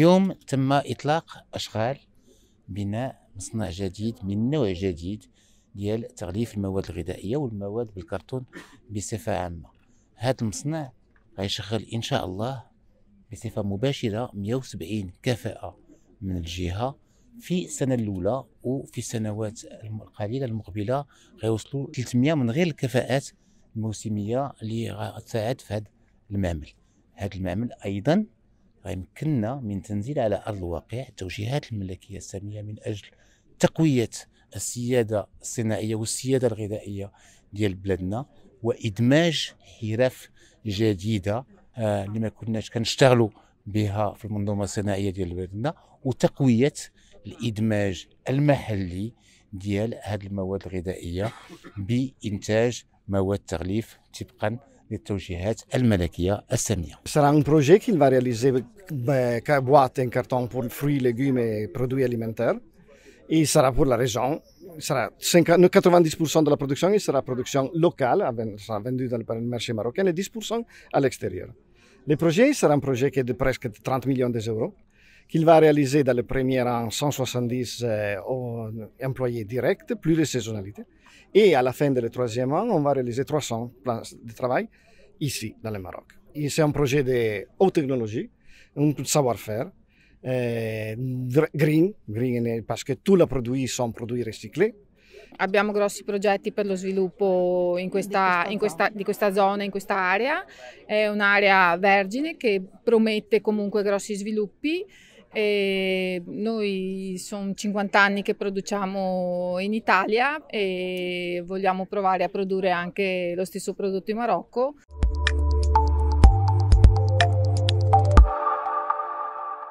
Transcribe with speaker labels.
Speaker 1: اليوم تم اطلاق اشغال بناء مصنع جديد من نوع جديد ديال تغليف المواد الغذائيه والمواد بالكرتون بصفه عامه هذا المصنع غيشغل ان شاء الله بصفه مباشره 170 كفاءه من الجهه في السنه الاولى وفي السنوات القليله المقبله غيوصلوا 300 من غير الكفاءات الموسميه اللي غتساعد في هذا المعمل هذا المعمل ايضا غيمكننا من تنزيل على أرض الواقع التوجيهات الملكية السامية من أجل تقوية السيادة الصناعية والسيادة الغذائية ديال بلادنا وإدماج حرف جديدة آه اللي ما كناش كنشتغلوا بها في المنظومة الصناعية ديال بلادنا وتقوية الإدماج المحلي ديال هذه المواد الغذائية بإنتاج مواد تغليف طبقا Ce sera
Speaker 2: sera un projet qui va réaliser boîte en carton e e pour fruits, légumes et produits alimentaires. Il sera pour la région. Sera 90% de la production il sera production locale, sera vendue dans le marché marocain et 10% à l'extérieur. Le projet sera un projet qui est de presque 30 millions d'euros. qu'il va réaliser dans les premières 170 employés directs, plus les saisonnalités. Et à la fin de la troisième an, on va réaliser 300 places de travail ici, dans le Maroc. C'est un projet de haute technologie, un savoir-faire, eh, green, green, perché tutti i prodotti sono prodotti riciclati.
Speaker 3: Abbiamo grossi progetti per lo sviluppo in questa, di, questa in questa, di, questa zona, in questa area. È un'area vergine che promette comunque grossi sviluppi. E noi sono 50 anni che produciamo in Italia e vogliamo provare a produrre anche lo stesso prodotto in Marocco.